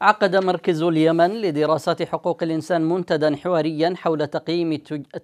عقد مركز اليمن لدراسات حقوق الإنسان منتدى حواريا حول تقييم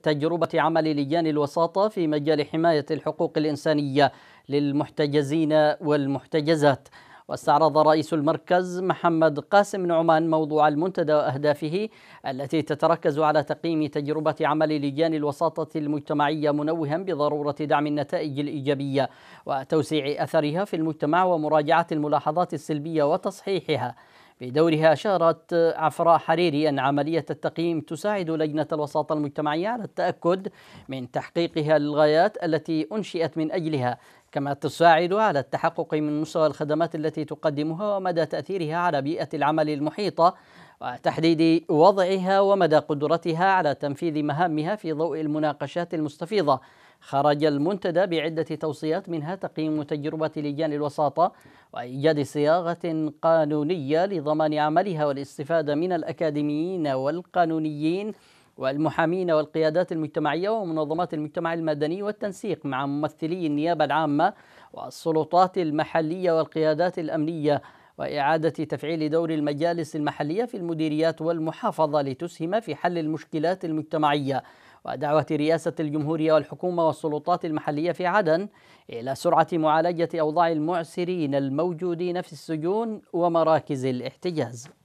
تجربة عمل لجان الوساطة في مجال حماية الحقوق الإنسانية للمحتجزين والمحتجزات واستعرض رئيس المركز محمد قاسم نعمان موضوع المنتدى وأهدافه التي تتركز على تقييم تجربة عمل لجان الوساطة المجتمعية منوها بضرورة دعم النتائج الإيجابية وتوسيع أثرها في المجتمع ومراجعة الملاحظات السلبية وتصحيحها بدورها أشارت عفراء حريري أن عملية التقييم تساعد لجنة الوساطة المجتمعية على التأكد من تحقيقها للغايات التي أنشئت من أجلها كما تساعد على التحقق من مستوى الخدمات التي تقدمها ومدى تأثيرها على بيئة العمل المحيطة وتحديد وضعها ومدى قدرتها على تنفيذ مهامها في ضوء المناقشات المستفيضه خرج المنتدى بعدة توصيات منها تقييم تجربة لجان الوساطة وإيجاد صياغة قانونية لضمان عملها والاستفادة من الأكاديميين والقانونيين والمحامين والقيادات المجتمعية ومنظمات المجتمع المدني والتنسيق مع ممثلي النيابة العامة والسلطات المحلية والقيادات الأمنية وإعادة تفعيل دور المجالس المحلية في المديريات والمحافظة لتسهم في حل المشكلات المجتمعية ودعوة رئاسة الجمهورية والحكومة والسلطات المحلية في عدن إلى سرعة معالجة أوضاع المعسرين الموجودين في السجون ومراكز الاحتجاز